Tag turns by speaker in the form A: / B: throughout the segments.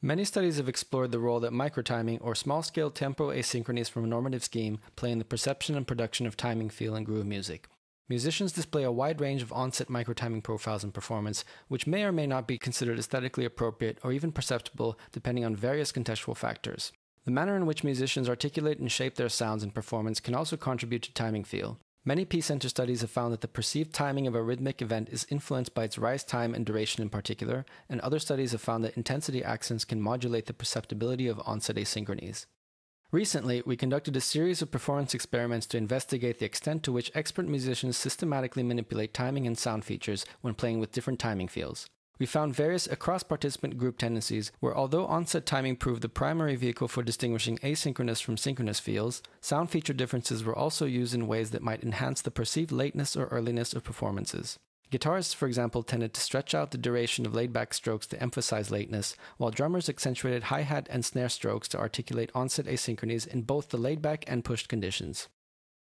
A: Many studies have explored the role that microtiming or small scale temporal asynchronies from a normative scheme play in the perception and production of timing, feel, and groove music. Musicians display a wide range of onset microtiming profiles in performance, which may or may not be considered aesthetically appropriate or even perceptible depending on various contextual factors. The manner in which musicians articulate and shape their sounds in performance can also contribute to timing feel. Many P-center studies have found that the perceived timing of a rhythmic event is influenced by its rise time and duration in particular, and other studies have found that intensity accents can modulate the perceptibility of onset asynchronies. Recently, we conducted a series of performance experiments to investigate the extent to which expert musicians systematically manipulate timing and sound features when playing with different timing fields. We found various across participant group tendencies where, although onset timing proved the primary vehicle for distinguishing asynchronous from synchronous fields, sound feature differences were also used in ways that might enhance the perceived lateness or earliness of performances. Guitarists, for example, tended to stretch out the duration of laid back strokes to emphasize lateness, while drummers accentuated hi hat and snare strokes to articulate onset asynchronies in both the laid back and pushed conditions.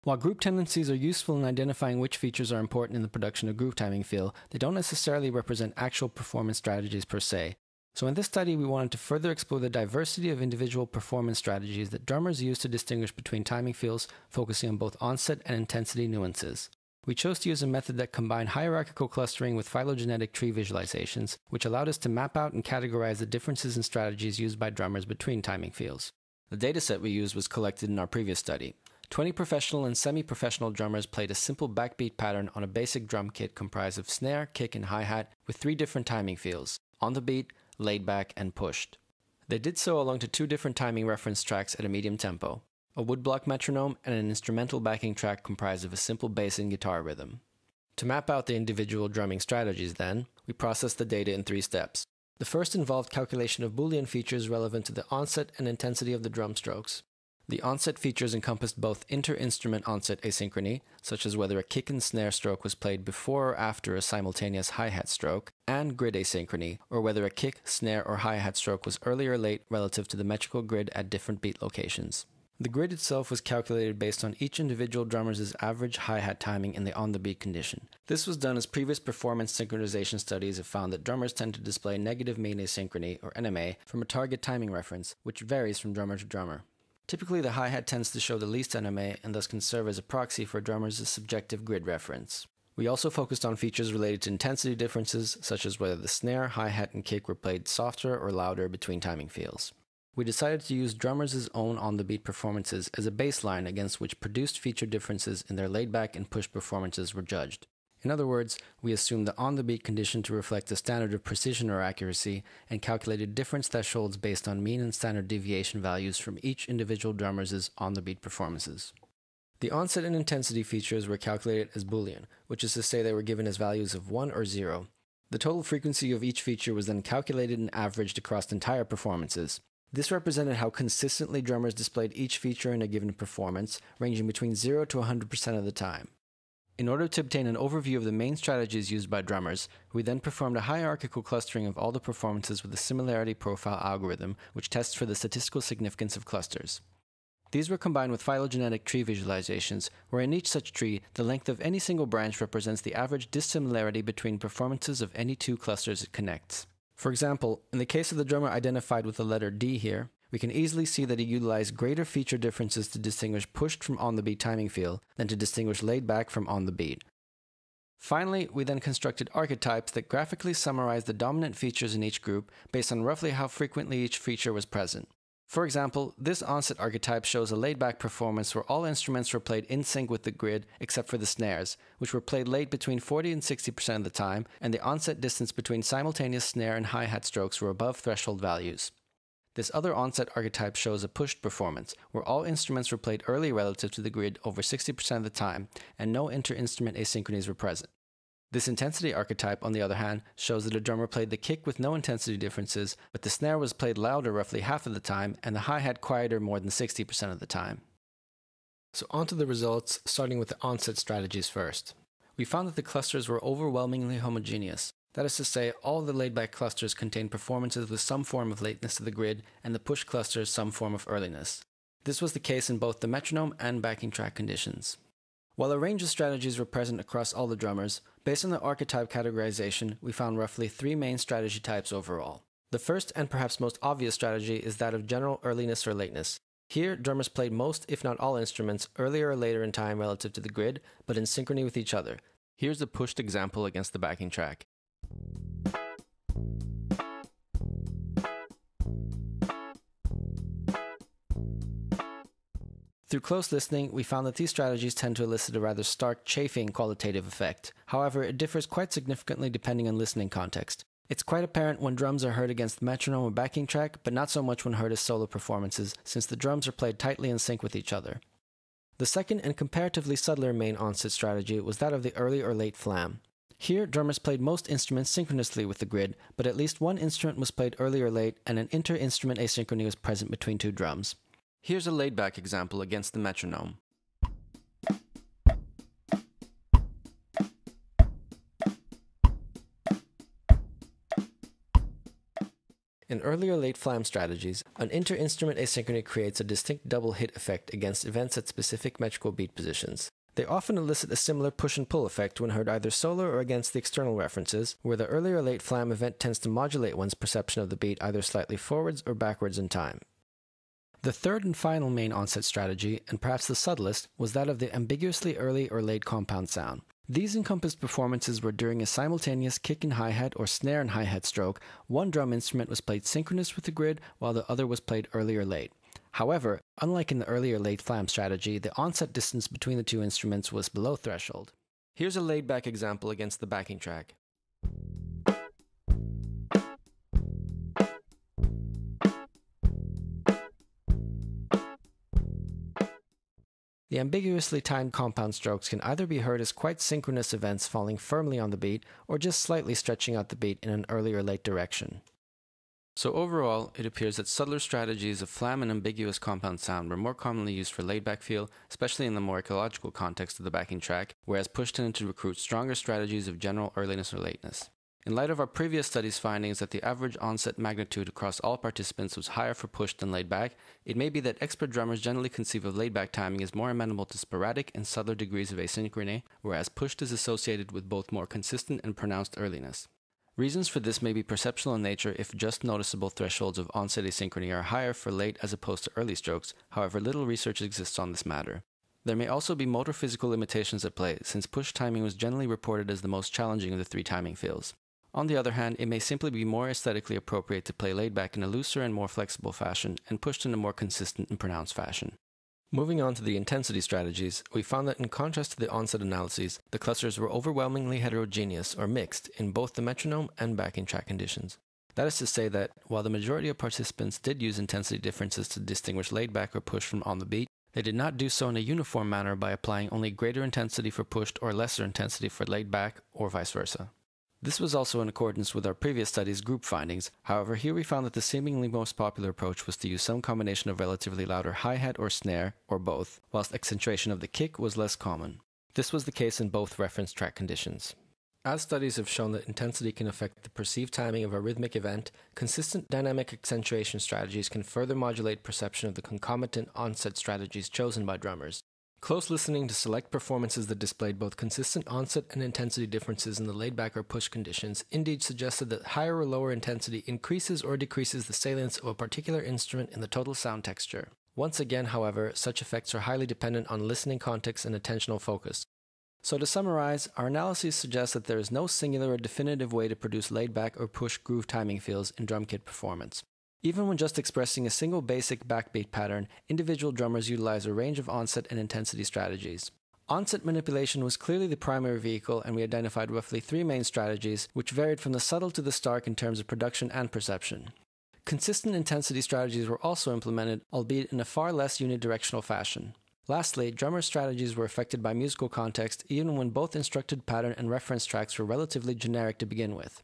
A: While group tendencies are useful in identifying which features are important in the production of groove timing feel, they don't necessarily represent actual performance strategies per se. So in this study, we wanted to further explore the diversity of individual performance strategies that drummers use to distinguish between timing feels, focusing on both onset and intensity nuances. We chose to use a method that combined hierarchical clustering with phylogenetic tree visualizations, which allowed us to map out and categorize the differences in strategies used by drummers between timing feels. The dataset we used was collected in our previous study. 20 professional and semi professional drummers played a simple backbeat pattern on a basic drum kit comprised of snare, kick, and hi hat with three different timing feels on the beat, laid back, and pushed. They did so along to two different timing reference tracks at a medium tempo a woodblock metronome and an instrumental backing track comprised of a simple bass and guitar rhythm. To map out the individual drumming strategies, then, we processed the data in three steps. The first involved calculation of Boolean features relevant to the onset and intensity of the drum strokes. The onset features encompassed both inter-instrument onset asynchrony, such as whether a kick and snare stroke was played before or after a simultaneous hi-hat stroke, and grid asynchrony, or whether a kick, snare, or hi-hat stroke was early or late relative to the metrical grid at different beat locations. The grid itself was calculated based on each individual drummer's average hi-hat timing in the on-the-beat condition. This was done as previous performance synchronization studies have found that drummers tend to display negative mean asynchrony, or NMA, from a target timing reference, which varies from drummer to drummer. Typically, the hi-hat tends to show the least anime and thus can serve as a proxy for a drummer's subjective grid reference. We also focused on features related to intensity differences, such as whether the snare, hi-hat, and kick were played softer or louder between timing feels. We decided to use drummers' own on-the-beat performances as a baseline against which produced feature differences in their laid-back and push performances were judged. In other words, we assume the on the beat condition to reflect the standard of precision or accuracy and calculated difference thresholds based on mean and standard deviation values from each individual drummer's on the beat performances. The onset and intensity features were calculated as Boolean, which is to say they were given as values of 1 or 0. The total frequency of each feature was then calculated and averaged across entire performances. This represented how consistently drummers displayed each feature in a given performance, ranging between 0 to 100% of the time. In order to obtain an overview of the main strategies used by drummers, we then performed a hierarchical clustering of all the performances with a similarity profile algorithm, which tests for the statistical significance of clusters. These were combined with phylogenetic tree visualizations, where in each such tree, the length of any single branch represents the average dissimilarity between performances of any two clusters it connects. For example, in the case of the drummer identified with the letter D here, we can easily see that it utilized greater feature differences to distinguish pushed from on the beat timing feel than to distinguish laid back from on the beat. Finally, we then constructed archetypes that graphically summarized the dominant features in each group based on roughly how frequently each feature was present. For example, this onset archetype shows a laid back performance where all instruments were played in sync with the grid except for the snares, which were played late between 40 and 60% of the time, and the onset distance between simultaneous snare and hi hat strokes were above threshold values. This other onset archetype shows a pushed performance, where all instruments were played early relative to the grid over 60% of the time, and no inter-instrument asynchronies were present. This intensity archetype, on the other hand, shows that a drummer played the kick with no intensity differences, but the snare was played louder roughly half of the time, and the hi-hat quieter more than 60% of the time. So onto the results, starting with the onset strategies first. We found that the clusters were overwhelmingly homogeneous, that is to say, all the laid back clusters contain performances with some form of lateness to the grid, and the push clusters some form of earliness. This was the case in both the metronome and backing track conditions. While a range of strategies were present across all the drummers, based on the archetype categorization, we found roughly three main strategy types overall. The first and perhaps most obvious strategy is that of general earliness or lateness. Here, drummers played most, if not all, instruments earlier or later in time relative to the grid, but in synchrony with each other. Here's a pushed example against the backing track. Through close listening, we found that these strategies tend to elicit a rather stark chafing qualitative effect. However, it differs quite significantly depending on listening context. It's quite apparent when drums are heard against the metronome or backing track, but not so much when heard as solo performances, since the drums are played tightly in sync with each other. The second and comparatively subtler main onset strategy was that of the early or late flam. Here, drummers played most instruments synchronously with the grid, but at least one instrument was played early or late, and an inter instrument asynchrony was present between two drums. Here's a laid back example against the metronome. In earlier late flam strategies, an inter-instrument asynchrony creates a distinct double hit effect against events at specific metrical beat positions. They often elicit a similar push and pull effect when heard either solo or against the external references, where the early or late flam event tends to modulate one's perception of the beat either slightly forwards or backwards in time. The third and final main onset strategy, and perhaps the subtlest, was that of the ambiguously early or late compound sound. These encompassed performances were during a simultaneous kick and hi hat or snare and hi hat stroke, one drum instrument was played synchronous with the grid while the other was played early or late. However, unlike in the earlier late flam strategy, the onset distance between the two instruments was below threshold. Here's a laid back example against the backing track. The ambiguously timed compound strokes can either be heard as quite synchronous events falling firmly on the beat or just slightly stretching out the beat in an early or late direction. So overall, it appears that subtler strategies of flam and ambiguous compound sound were more commonly used for laid-back feel, especially in the more ecological context of the backing track, whereas push tended to recruit stronger strategies of general earliness or lateness. In light of our previous study's findings that the average onset magnitude across all participants was higher for push than laid back, it may be that expert drummers generally conceive of laid back timing as more amenable to sporadic and subtler degrees of asynchrony, whereas pushed is associated with both more consistent and pronounced earliness. Reasons for this may be perceptual in nature if just noticeable thresholds of onset asynchrony are higher for late as opposed to early strokes, however, little research exists on this matter. There may also be motor physical limitations at play, since push timing was generally reported as the most challenging of the three timing fields. On the other hand, it may simply be more aesthetically appropriate to play laid back in a looser and more flexible fashion, and pushed in a more consistent and pronounced fashion. Moving on to the intensity strategies, we found that in contrast to the onset analyses, the clusters were overwhelmingly heterogeneous or mixed in both the metronome and backing track conditions. That is to say that, while the majority of participants did use intensity differences to distinguish laid back or push from on the beat, they did not do so in a uniform manner by applying only greater intensity for pushed or lesser intensity for laid back, or vice versa. This was also in accordance with our previous study's group findings. However, here we found that the seemingly most popular approach was to use some combination of relatively louder hi-hat or snare, or both, whilst accentuation of the kick was less common. This was the case in both reference track conditions. As studies have shown that intensity can affect the perceived timing of a rhythmic event, consistent dynamic accentuation strategies can further modulate perception of the concomitant onset strategies chosen by drummers. Close listening to select performances that displayed both consistent onset and intensity differences in the laid-back or push conditions, indeed suggested that higher or lower intensity increases or decreases the salience of a particular instrument in the total sound texture. Once again, however, such effects are highly dependent on listening context and attentional focus. So to summarize, our analyses suggest that there is no singular or definitive way to produce laid-back or push groove timing feels in drum kit performance. Even when just expressing a single basic backbeat pattern, individual drummers utilize a range of onset and intensity strategies. Onset manipulation was clearly the primary vehicle, and we identified roughly three main strategies, which varied from the subtle to the stark in terms of production and perception. Consistent intensity strategies were also implemented, albeit in a far less unidirectional fashion. Lastly, drummer strategies were affected by musical context even when both instructed pattern and reference tracks were relatively generic to begin with.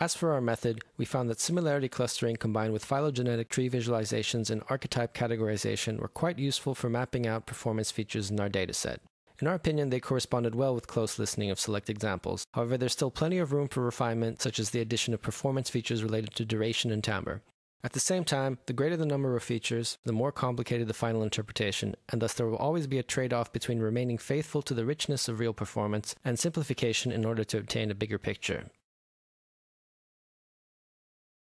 A: As for our method, we found that similarity clustering combined with phylogenetic tree visualizations and archetype categorization were quite useful for mapping out performance features in our dataset. In our opinion, they corresponded well with close listening of select examples. However, there's still plenty of room for refinement, such as the addition of performance features related to duration and timbre. At the same time, the greater the number of features, the more complicated the final interpretation, and thus there will always be a trade off between remaining faithful to the richness of real performance and simplification in order to obtain a bigger picture.